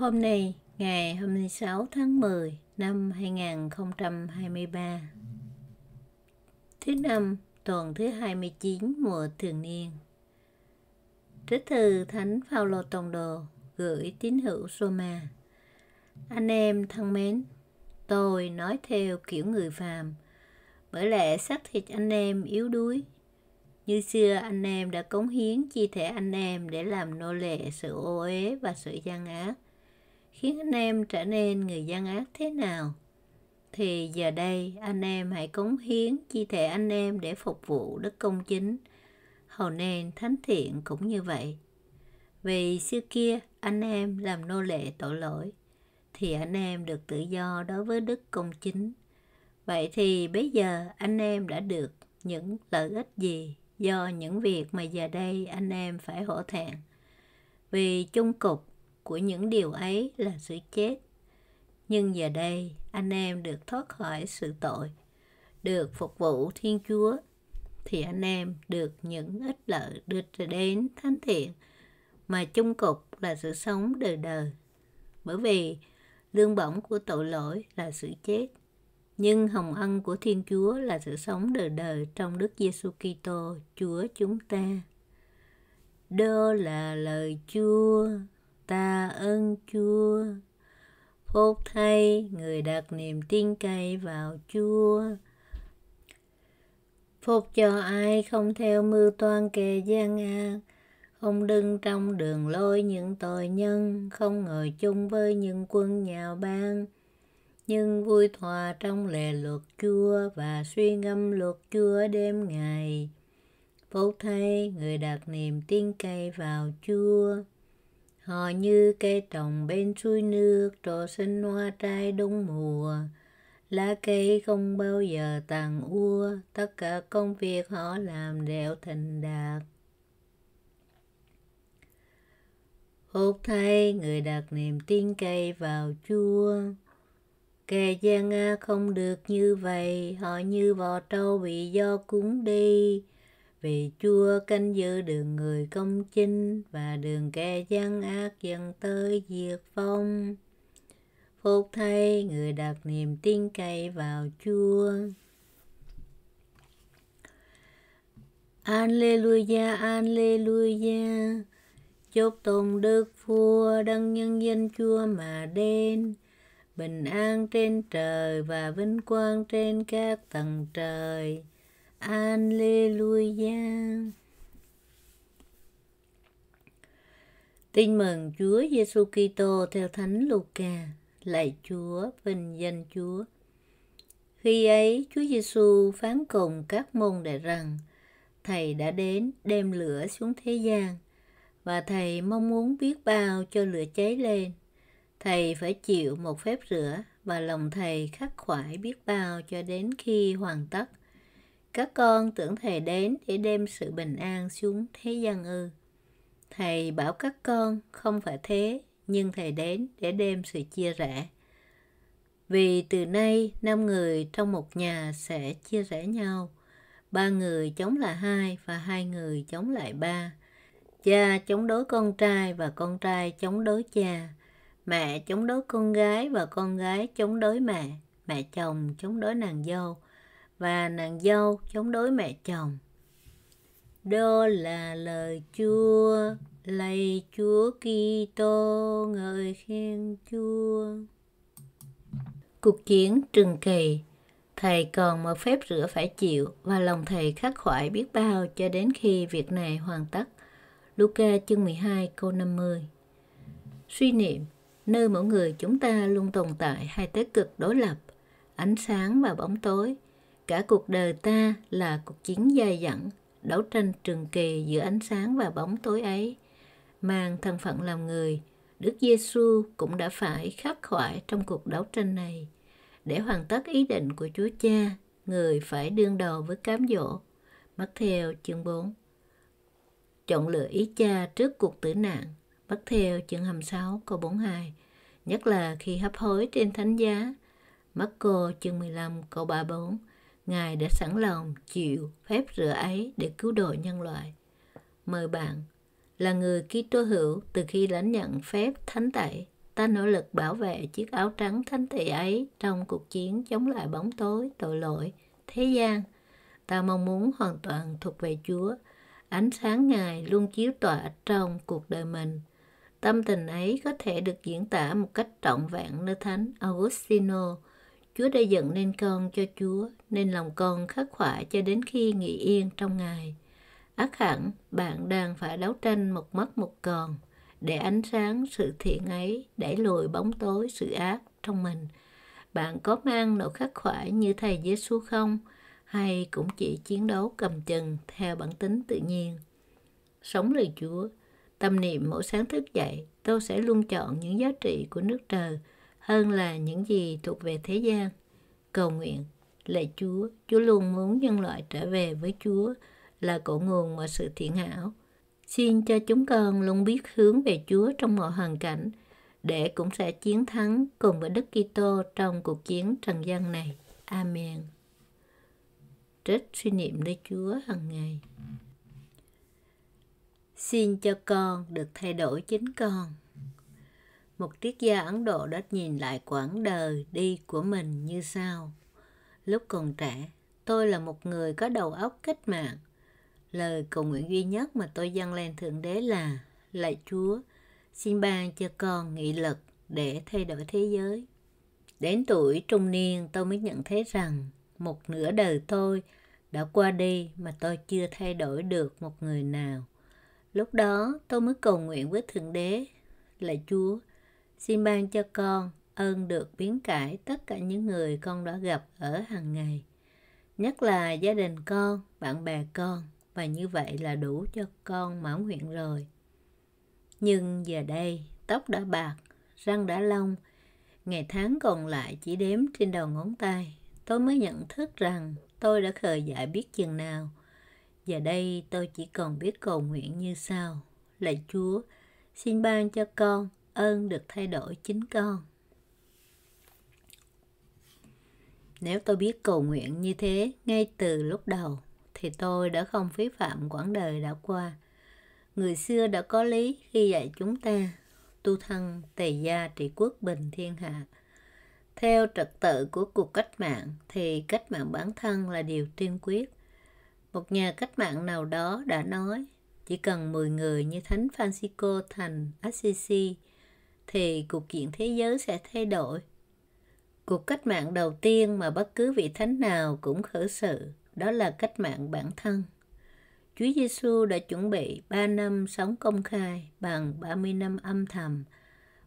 Hôm nay, ngày 26 tháng 10 năm 2023. Thứ năm, tuần thứ 29 mùa thường niên. Trích từ Thánh Phaolô Tông Đồ gửi tín hữu Soma. Anh em thân mến, tôi nói theo kiểu người phàm, bởi lẽ xác thịt anh em yếu đuối. Như xưa anh em đã cống hiến chi thể anh em để làm nô lệ sự ô uế và sự gian ác khiến anh em trở nên người gian ác thế nào thì giờ đây anh em hãy cống hiến chi thể anh em để phục vụ đức công chính hầu nên thánh thiện cũng như vậy vì xưa kia anh em làm nô lệ tội lỗi thì anh em được tự do đối với đức công chính vậy thì bây giờ anh em đã được những lợi ích gì do những việc mà giờ đây anh em phải hổ thẹn vì chung cục của những điều ấy là sự chết nhưng giờ đây anh em được thoát khỏi sự tội được phục vụ thiên chúa thì anh em được những ích lợi được đến thánh thiện mà chung cục là sự sống đời đời bởi vì lương bổng của tội lỗi là sự chết nhưng hồng ân của Thiên Chúa là sự sống đời đời trong Đức Giêsu Kitô Chúa chúng ta. Đó là lời Chúa ta ơn Chúa. Phúc thay người đặt niềm tin cậy vào Chúa. Phúc cho ai không theo mưu toan kẻ gian ác, không đứng trong đường lối những tội nhân, không ngồi chung với những quân nhào bang, nhưng vui thỏa trong lề luật Chúa và suy ngâm luật Chúa đêm ngày. Phúc thay người đặt niềm tin cậy vào Chúa họ như cây trồng bên suối nước trổ sinh hoa trái đúng mùa lá cây không bao giờ tàn ua tất cả công việc họ làm đều thành đạt hốt thay người đặt niềm tin cây vào chua kẻ gian nga không được như vậy họ như vò trâu bị do cúng đi vì chúa canh giữ đường người công chinh và đường kẻ gian ác dần tới diệt vong phúc thay người đặt niềm tin cậy vào chúa Alleluia, Alleluia. Chúc tôn Đức Vua đăng nhân danh Chúa mà đến. Bình an trên trời và vinh quang trên các tầng trời. Alleluia. Tin mừng Chúa Giêsu Kitô theo Thánh Luca, lạy Chúa, vinh danh Chúa. Khi ấy, Chúa Giêsu phán cùng các môn đệ rằng: Thầy đã đến đem lửa xuống thế gian và thầy mong muốn biết bao cho lửa cháy lên. Thầy phải chịu một phép rửa và lòng thầy khắc khoải biết bao cho đến khi hoàn tất các con tưởng thầy đến để đem sự bình an xuống thế gian ư thầy bảo các con không phải thế nhưng thầy đến để đem sự chia rẽ vì từ nay năm người trong một nhà sẽ chia rẽ nhau ba người chống lại hai và hai người chống lại ba cha chống đối con trai và con trai chống đối cha mẹ chống đối con gái và con gái chống đối mẹ mẹ chồng chống đối nàng dâu và nàng dâu chống đối mẹ chồng. Đó là lời Chúa, lạy Chúa Kitô ngợi khen Chúa. Cuộc chiến trừng kỳ, thầy còn một phép rửa phải chịu và lòng thầy khắc khoải biết bao cho đến khi việc này hoàn tất. Luca chương 12 câu 50 Suy niệm, nơi mỗi người chúng ta luôn tồn tại hai thế cực đối lập, ánh sáng và bóng tối – cả cuộc đời ta là cuộc chiến dài dẳng đấu tranh trường kỳ giữa ánh sáng và bóng tối ấy mang thân phận làm người đức giêsu cũng đã phải khắc khoải trong cuộc đấu tranh này để hoàn tất ý định của chúa cha người phải đương đầu với cám dỗ mắc theo chương 4 chọn lựa ý cha trước cuộc tử nạn bắt theo chương hầm 26 câu 42 nhất là khi hấp hối trên thánh giá Marco chương 15 câu 34 Ngài đã sẵn lòng chịu phép rửa ấy để cứu độ nhân loại. Mời bạn là người Kitô hữu từ khi lãnh nhận phép thánh tẩy, ta nỗ lực bảo vệ chiếc áo trắng thánh tẩy ấy trong cuộc chiến chống lại bóng tối, tội lỗi, thế gian. Ta mong muốn hoàn toàn thuộc về Chúa, ánh sáng Ngài luôn chiếu tỏa trong cuộc đời mình. Tâm tình ấy có thể được diễn tả một cách trọn vẹn nơi Thánh Augustino – Chúa đã dựng nên con cho Chúa, nên lòng con khắc khoải cho đến khi nghỉ yên trong Ngài. Ác hẳn, bạn đang phải đấu tranh một mắt một còn, để ánh sáng sự thiện ấy đẩy lùi bóng tối sự ác trong mình. Bạn có mang nỗi khắc khoải như Thầy Giêsu không? Hay cũng chỉ chiến đấu cầm chừng theo bản tính tự nhiên? Sống lời Chúa, tâm niệm mỗi sáng thức dậy, tôi sẽ luôn chọn những giá trị của nước trời – hơn là những gì thuộc về thế gian. Cầu nguyện, lạy Chúa, Chúa luôn muốn nhân loại trở về với Chúa là cội nguồn mọi sự thiện hảo. Xin cho chúng con luôn biết hướng về Chúa trong mọi hoàn cảnh, để cũng sẽ chiến thắng cùng với Đức Kitô trong cuộc chiến trần gian này. Amen. Trích suy niệm nơi Chúa hàng ngày. Xin cho con được thay đổi chính con một triết gia Ấn Độ đã nhìn lại quãng đời đi của mình như sau. Lúc còn trẻ, tôi là một người có đầu óc cách mạng. Lời cầu nguyện duy nhất mà tôi dâng lên Thượng Đế là Lạy Chúa, xin ban cho con nghị lực để thay đổi thế giới. Đến tuổi trung niên tôi mới nhận thấy rằng một nửa đời tôi đã qua đi mà tôi chưa thay đổi được một người nào. Lúc đó tôi mới cầu nguyện với Thượng Đế, lạy Chúa, xin ban cho con ơn được biến cải tất cả những người con đã gặp ở hàng ngày nhất là gia đình con bạn bè con và như vậy là đủ cho con mãn nguyện rồi nhưng giờ đây tóc đã bạc răng đã long ngày tháng còn lại chỉ đếm trên đầu ngón tay tôi mới nhận thức rằng tôi đã khờ dại biết chừng nào giờ đây tôi chỉ còn biết cầu nguyện như sau lạy chúa xin ban cho con ơn được thay đổi chính con nếu tôi biết cầu nguyện như thế ngay từ lúc đầu thì tôi đã không phí phạm quãng đời đã qua người xưa đã có lý khi dạy chúng ta tu thân tề gia trị quốc bình thiên hạ theo trật tự của cuộc cách mạng thì cách mạng bản thân là điều tiên quyết một nhà cách mạng nào đó đã nói chỉ cần 10 người như Thánh Francisco thành Assisi thì cục diện thế giới sẽ thay đổi. Cuộc cách mạng đầu tiên mà bất cứ vị thánh nào cũng khởi sự, đó là cách mạng bản thân. Chúa Giêsu đã chuẩn bị 3 năm sống công khai bằng 30 năm âm thầm,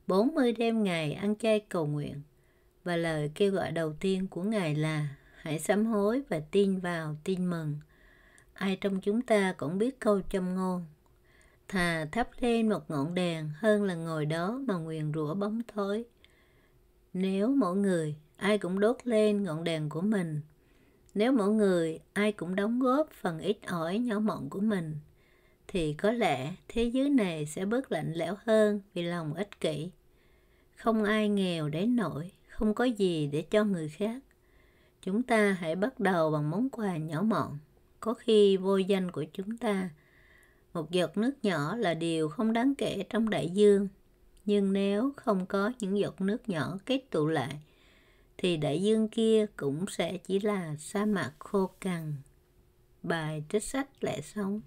40 đêm ngày ăn chay cầu nguyện và lời kêu gọi đầu tiên của Ngài là hãy sám hối và tin vào tin mừng. Ai trong chúng ta cũng biết câu châm ngôn thà thắp lên một ngọn đèn hơn là ngồi đó mà nguyền rủa bóng tối nếu mỗi người ai cũng đốt lên ngọn đèn của mình nếu mỗi người ai cũng đóng góp phần ít ỏi nhỏ mọn của mình thì có lẽ thế giới này sẽ bớt lạnh lẽo hơn vì lòng ích kỷ không ai nghèo đến nổi, không có gì để cho người khác chúng ta hãy bắt đầu bằng món quà nhỏ mọn có khi vô danh của chúng ta một giọt nước nhỏ là điều không đáng kể trong đại dương nhưng nếu không có những giọt nước nhỏ kết tụ lại thì đại dương kia cũng sẽ chỉ là sa mạc khô cằn bài trích sách lẽ sống